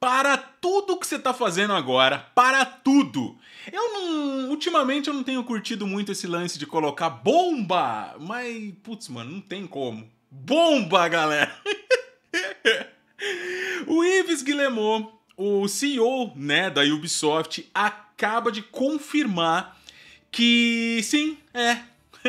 para tudo que você está fazendo agora, para tudo. Eu não, ultimamente eu não tenho curtido muito esse lance de colocar bomba, mas putz, mano, não tem como. Bomba, galera. o Yves Guillemot, o CEO, né, da Ubisoft, acaba de confirmar que sim, é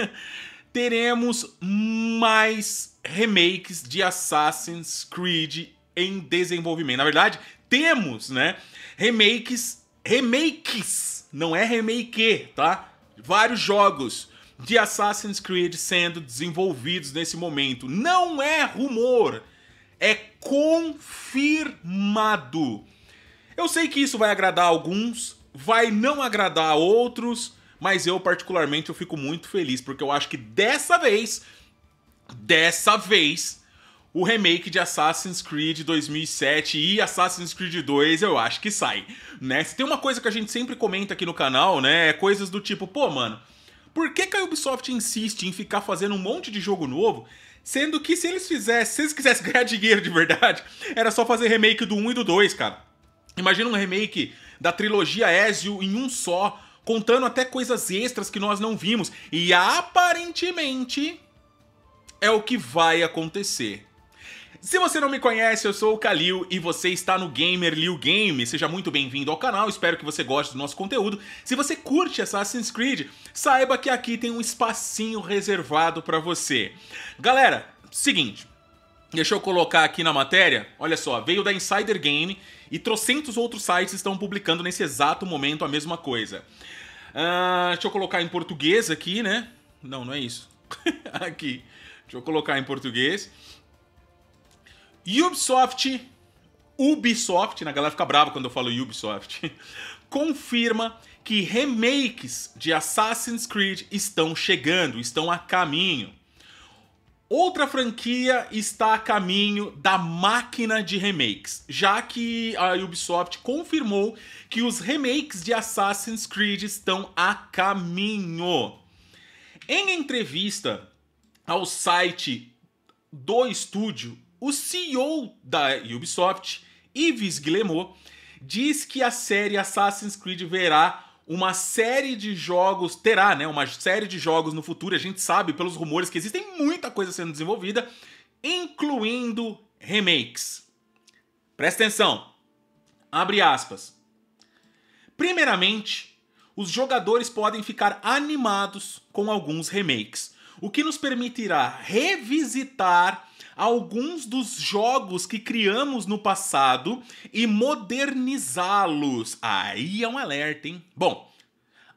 teremos mais remakes de Assassin's Creed em desenvolvimento. Na verdade, temos, né, remakes, remakes, não é remake, tá? Vários jogos de Assassin's Creed sendo desenvolvidos nesse momento. Não é rumor, é confirmado. Eu sei que isso vai agradar alguns, vai não agradar outros, mas eu particularmente eu fico muito feliz porque eu acho que dessa vez, dessa vez o remake de Assassin's Creed 2007 e Assassin's Creed 2, eu acho que sai, né? Se tem uma coisa que a gente sempre comenta aqui no canal, né, é coisas do tipo, pô, mano, por que, que a Ubisoft insiste em ficar fazendo um monte de jogo novo, sendo que se eles fizessem, se eles quisessem ganhar dinheiro de verdade, era só fazer remake do 1 e do 2, cara. Imagina um remake da trilogia Ezio em um só, contando até coisas extras que nós não vimos, e aparentemente é o que vai acontecer. Se você não me conhece, eu sou o Kalil e você está no Gamer Liu Game. Seja muito bem-vindo ao canal, espero que você goste do nosso conteúdo. Se você curte Assassin's Creed, saiba que aqui tem um espacinho reservado para você. Galera, seguinte, Deixa eu colocar aqui na matéria. Olha só, veio da Insider Game e trocentos outros sites estão publicando nesse exato momento a mesma coisa. Uh, deixa eu colocar em português aqui, né? Não, não é isso. aqui. Deixa eu colocar em português. Ubisoft, Ubisoft, na né, galera fica brava quando eu falo Ubisoft, confirma que remakes de Assassin's Creed estão chegando, estão a caminho. Outra franquia está a caminho da máquina de remakes, já que a Ubisoft confirmou que os remakes de Assassin's Creed estão a caminho. Em entrevista ao site do estúdio, o CEO da Ubisoft, Yves Guillemot, diz que a série Assassin's Creed verá uma série de jogos, terá, né, uma série de jogos no futuro, a gente sabe pelos rumores que existem muita coisa sendo desenvolvida, incluindo remakes. Presta atenção. Abre aspas. Primeiramente, os jogadores podem ficar animados com alguns remakes, o que nos permitirá revisitar alguns dos jogos que criamos no passado e modernizá-los. Aí é um alerta, hein? Bom,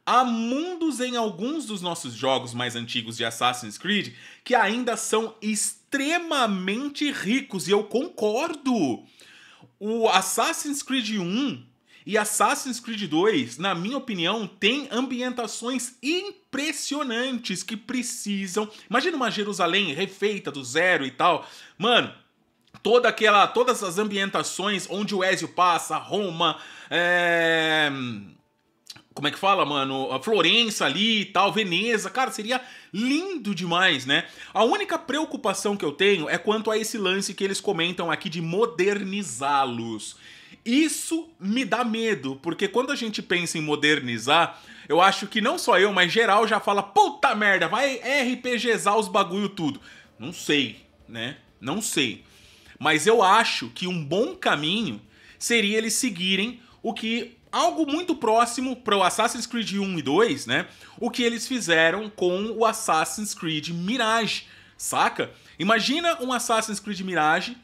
há mundos em alguns dos nossos jogos mais antigos de Assassin's Creed que ainda são extremamente ricos e eu concordo. O Assassin's Creed 1 e Assassin's Creed 2, na minha opinião, tem ambientações impressionantes que precisam. Imagina uma Jerusalém refeita do zero e tal. Mano, toda aquela, todas as ambientações onde o Ezio passa, Roma, é... como é que fala, mano? A Florença ali e tal, Veneza, cara, seria lindo demais, né? A única preocupação que eu tenho é quanto a esse lance que eles comentam aqui de modernizá-los. Isso me dá medo, porque quando a gente pensa em modernizar, eu acho que não só eu, mas geral já fala: puta merda, vai RPGzar os bagulho tudo. Não sei, né? Não sei. Mas eu acho que um bom caminho seria eles seguirem o que algo muito próximo para o Assassin's Creed 1 e 2, né? O que eles fizeram com o Assassin's Creed Mirage, saca? Imagina um Assassin's Creed Mirage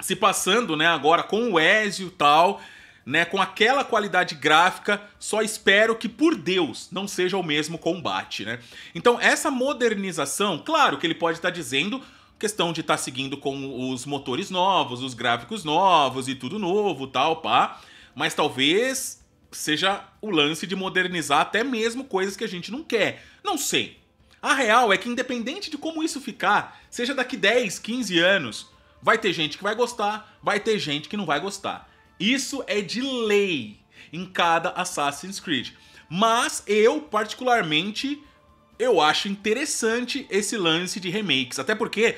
se passando, né, agora com o Ezio e tal, né, com aquela qualidade gráfica, só espero que por Deus não seja o mesmo combate, né? Então, essa modernização, claro que ele pode estar tá dizendo questão de estar tá seguindo com os motores novos, os gráficos novos e tudo novo, tal, pá, mas talvez seja o lance de modernizar até mesmo coisas que a gente não quer. Não sei. A real é que independente de como isso ficar, seja daqui 10, 15 anos, Vai ter gente que vai gostar, vai ter gente que não vai gostar. Isso é de lei em cada Assassin's Creed. Mas eu, particularmente, eu acho interessante esse lance de remakes. Até porque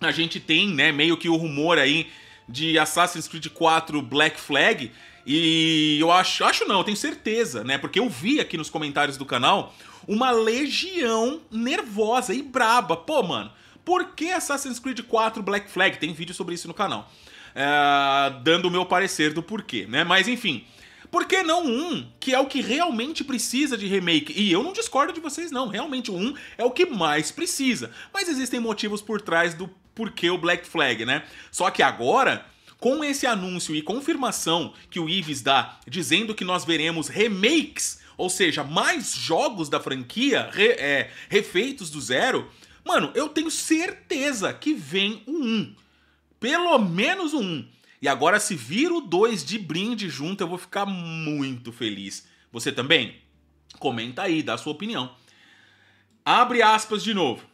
a gente tem, né, meio que o rumor aí de Assassin's Creed 4 Black Flag. E eu acho, acho não, eu tenho certeza, né? Porque eu vi aqui nos comentários do canal uma legião nervosa e braba. Pô, mano, por que Assassin's Creed 4 Black Flag? Tem vídeo sobre isso no canal. É, dando o meu parecer do porquê, né? Mas enfim. Por que não um, que é o que realmente precisa de remake? E eu não discordo de vocês, não. Realmente, um é o que mais precisa. Mas existem motivos por trás do porquê o Black Flag, né? Só que agora, com esse anúncio e confirmação que o Ives dá, dizendo que nós veremos remakes, ou seja, mais jogos da franquia re, é, refeitos do zero, Mano, eu tenho certeza que vem um 1. Pelo menos um 1. E agora, se vir o 2 de brinde junto, eu vou ficar muito feliz. Você também? Comenta aí, dá a sua opinião. Abre aspas de novo.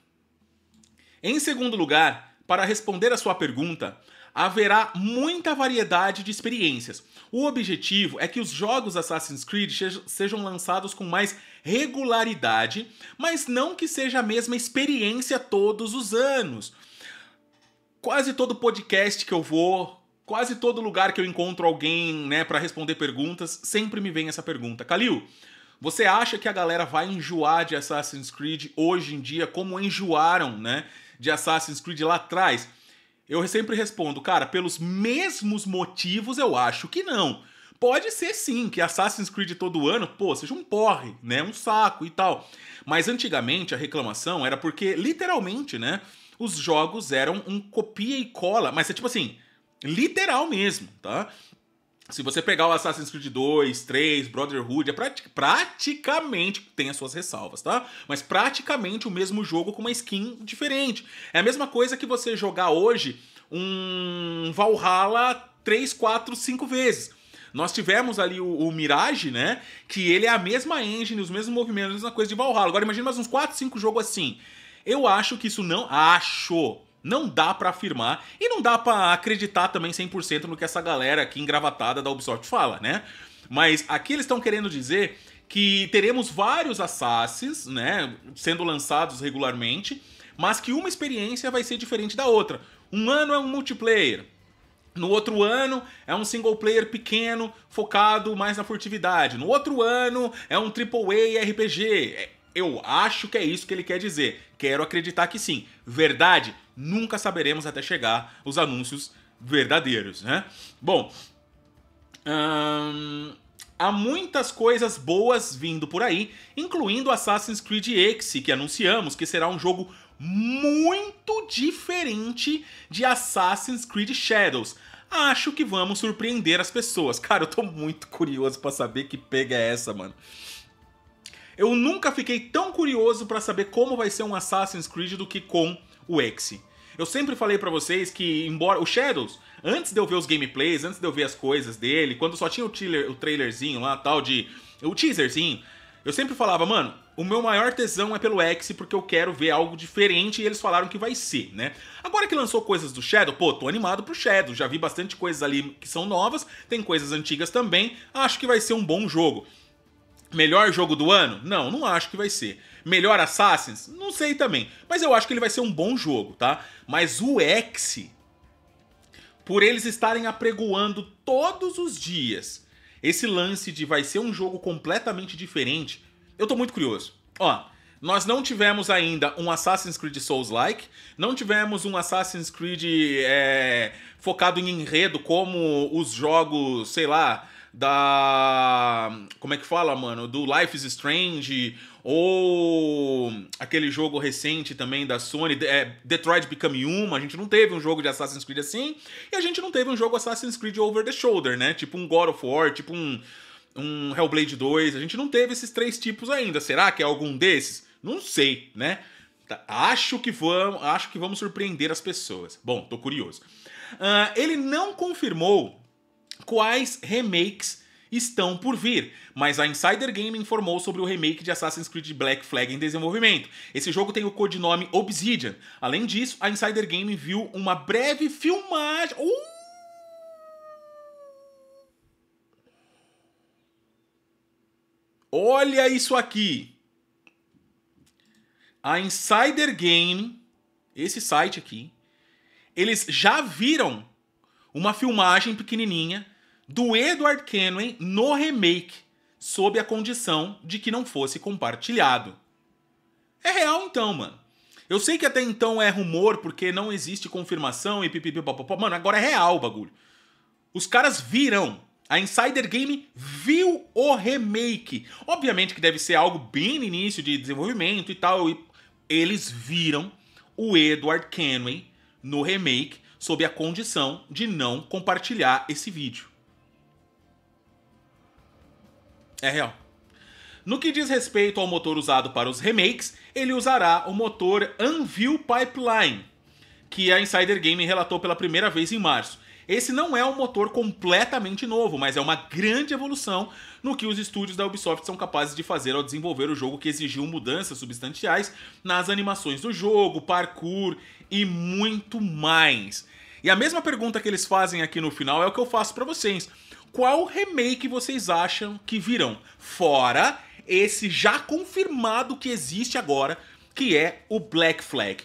Em segundo lugar, para responder a sua pergunta, haverá muita variedade de experiências. O objetivo é que os jogos Assassin's Creed sejam lançados com mais regularidade, mas não que seja a mesma experiência todos os anos. Quase todo podcast que eu vou, quase todo lugar que eu encontro alguém, né, para responder perguntas, sempre me vem essa pergunta. Calil, você acha que a galera vai enjoar de Assassin's Creed hoje em dia como enjoaram, né, de Assassin's Creed lá atrás? Eu sempre respondo, cara, pelos mesmos motivos eu acho que não. Pode ser sim que Assassin's Creed todo ano, pô, seja um porre, né? Um saco e tal. Mas antigamente a reclamação era porque, literalmente, né? Os jogos eram um copia e cola, mas é tipo assim, literal mesmo, tá? Se você pegar o Assassin's Creed 2, 3, Brotherhood, é prati praticamente tem as suas ressalvas, tá? Mas praticamente o mesmo jogo com uma skin diferente. É a mesma coisa que você jogar hoje um Valhalla 3, 4, 5 vezes. Nós tivemos ali o, o, Mirage, né? Que ele é a mesma engine, os mesmos movimentos, a mesma coisa de Valhalla. Agora imagina mais uns 4, 5 jogos assim. Eu acho que isso não. Acho! não dá para afirmar e não dá para acreditar também 100% no que essa galera aqui engravatada da Ubisoft fala, né? Mas aqui eles estão querendo dizer que teremos vários assassins, né, sendo lançados regularmente, mas que uma experiência vai ser diferente da outra. Um ano é um multiplayer, no outro ano é um single player pequeno, focado mais na furtividade. No outro ano é um AAA RPG. É eu acho que é isso que ele quer dizer. Quero acreditar que sim. Verdade, nunca saberemos até chegar os anúncios verdadeiros, né? Bom, hum, há muitas coisas boas vindo por aí, incluindo Assassin's Creed Exe, que anunciamos que será um jogo muito diferente de Assassin's Creed Shadows. Acho que vamos surpreender as pessoas. Cara, eu tô muito curioso para saber que pega é essa, mano. Eu nunca fiquei tão curioso para saber como vai ser um Assassin's Creed do que com o Exe. Eu sempre falei para vocês que, embora. O Shadows, antes de eu ver os gameplays, antes de eu ver as coisas dele, quando só tinha o, trailer, o trailerzinho lá, tal, de. O teaserzinho, eu sempre falava, mano, o meu maior tesão é pelo X, porque eu quero ver algo diferente e eles falaram que vai ser, né? Agora que lançou coisas do Shadow, pô, tô animado pro Shadow, já vi bastante coisas ali que são novas, tem coisas antigas também, acho que vai ser um bom jogo. Melhor jogo do ano? Não, não acho que vai ser. Melhor Assassins? Não sei também. Mas eu acho que ele vai ser um bom jogo, tá? Mas o X, por eles estarem apregoando todos os dias esse lance de vai ser um jogo completamente diferente, eu tô muito curioso. Ó, nós não tivemos ainda um Assassin's Creed Souls-like, não tivemos um Assassin's Creed é, focado em enredo como os jogos, sei lá, da. Como é que fala, mano? Do Life is Strange, ou aquele jogo recente também da Sony, é, Detroit Become Human. A gente não teve um jogo de Assassin's Creed assim, e a gente não teve um jogo Assassin's Creed Over the Shoulder, né? Tipo um God of War, tipo um, um Hellblade 2. A gente não teve esses três tipos ainda. Será que é algum desses? Não sei, né? Tá, acho que vamos, acho que vamos surpreender as pessoas. Bom, tô curioso. Uh, ele não confirmou quais remakes estão por vir, mas a Insider Game informou sobre o remake de Assassin's Creed Black Flag em desenvolvimento. Esse jogo tem o codinome Obsidian. Além disso, a Insider Game viu uma breve filmagem. Uh! Olha isso aqui! A Insider Game, esse site aqui, eles já viram uma filmagem pequenininha do Edward Kenway no remake, sob a condição de que não fosse compartilhado. É real então, mano. Eu sei que até então é rumor porque não existe confirmação e pipipipopopó. Mano, agora é real o bagulho. Os caras viram. A Insider Game viu o remake. Obviamente que deve ser algo bem no início de desenvolvimento e tal. E eles viram o Edward Kenway no remake sob a condição de não compartilhar esse vídeo. É real. No que diz respeito ao motor usado para os remakes, ele usará o motor Anvil Pipeline, que a Insider Game relatou pela primeira vez em março, esse não é um motor completamente novo, mas é uma grande evolução no que os estúdios da Ubisoft são capazes de fazer ao desenvolver o jogo que exigiu mudanças substanciais nas animações do jogo, parkour e muito mais. E a mesma pergunta que eles fazem aqui no final é o que eu faço para vocês. Qual remake vocês acham que virão? Fora esse já confirmado que existe agora, que é o Black Flag.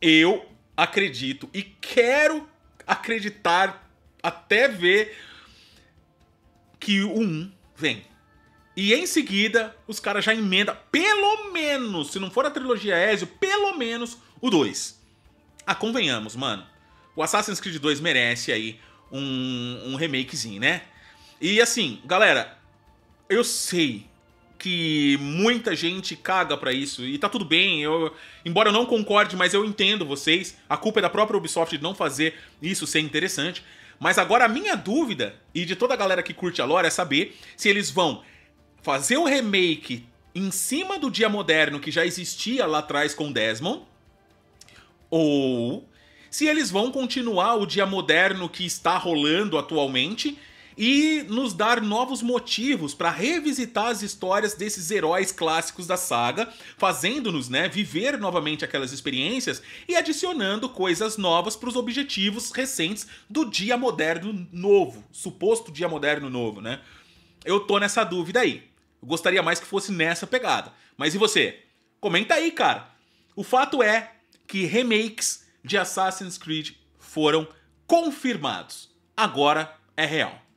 Eu acredito e quero acreditar até ver que o 1 vem. E em seguida, os caras já emenda pelo menos, se não for a trilogia Ezio, pelo menos o 2. Ah, convenhamos, mano. O Assassin's Creed 2 merece aí um, um remakezinho, né? E assim, galera, eu sei que muita gente caga para isso e tá tudo bem. Eu, embora eu não concorde, mas eu entendo vocês. A culpa é da própria Ubisoft de não fazer isso ser interessante. Mas agora a minha dúvida e de toda a galera que curte a lore é saber se eles vão fazer um remake em cima do dia moderno que já existia lá atrás com Desmond ou se eles vão continuar o dia moderno que está rolando atualmente e nos dar novos motivos para revisitar as histórias desses heróis clássicos da saga, fazendo-nos né, viver novamente aquelas experiências e adicionando coisas novas para os objetivos recentes do dia moderno novo, suposto dia moderno novo, né? Eu tô nessa dúvida aí. Eu gostaria mais que fosse nessa pegada. Mas e você? Comenta aí, cara. O fato é que remakes de Assassin's Creed foram confirmados. Agora é real.